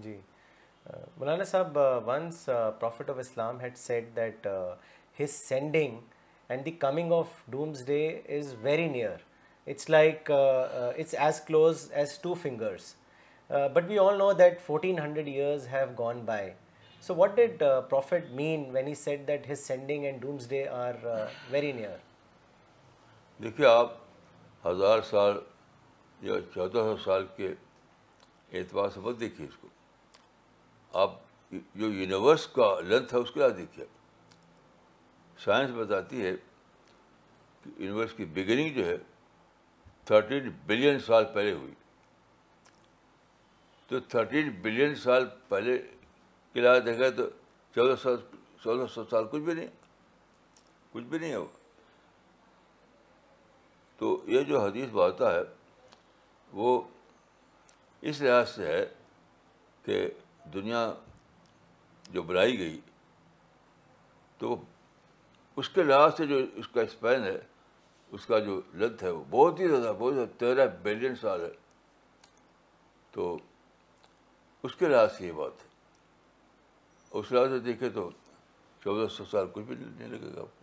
जी मौलाना साहब once prophet of Islam had said that his sending and the coming of doomsday is very near it's like it's as close as two fingers but we all know that fourteen hundred years have gone by so what did prophet mean when he said that his sending and doomsday are very near देखिए आप हज़ार साल या चौदह सौ साल के एतवार से मत देखिए इसको आप जो यूनिवर्स का लेंथ है उसके लिए देखिए साइंस बताती है कि यूनिवर्स की बिगिनिंग जो है थर्टीन बिलियन साल पहले हुई तो थर्टीन बिलियन साल पहले के लिए देखा तो चौदह सौ चौदह सौ साल कुछ भी नहीं कुछ भी नहीं है वो तो ये जो हदीस बाता है वो इस लिहाज से है कि दुनिया जो बनाई गई तो उसके लिहाज से जो उसका स्पैन है उसका जो लत है वो बहुत ही ज़्यादा बहुत ज़्यादा तेरह बिलियन साल है तो उसके लिहाज से ये बात है उस लिहाज से देखे तो चौदह सौ साल कुछ भी नहीं लगेगा आपको